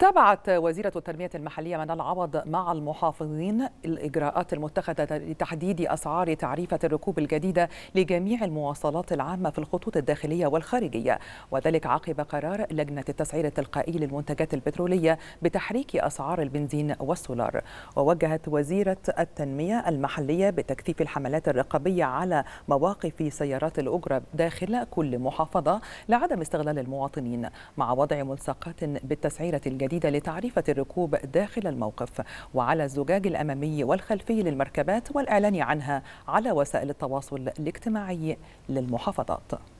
تابعت وزيرة التنمية المحلية من العوض مع المحافظين الإجراءات المتخذة لتحديد أسعار تعريفة الركوب الجديدة لجميع المواصلات العامة في الخطوط الداخلية والخارجية وذلك عقب قرار لجنة التسعير التلقائي للمنتجات البترولية بتحريك أسعار البنزين والسولار ووجهت وزيرة التنمية المحلية بتكثيف الحملات الرقابية على مواقف سيارات الأجرة داخل كل محافظة لعدم استغلال المواطنين مع وضع ملصقات بالتسعيرة الجديدة جديدة لتعريفة الركوب داخل الموقف وعلى الزجاج الأمامي والخلفي للمركبات والإعلان عنها على وسائل التواصل الاجتماعي للمحافظات